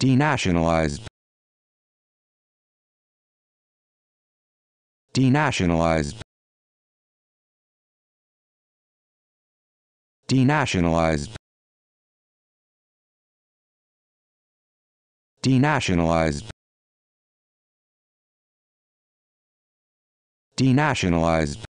Denationalized. Denationalized. Denationalized. Denationalized. Denationalized.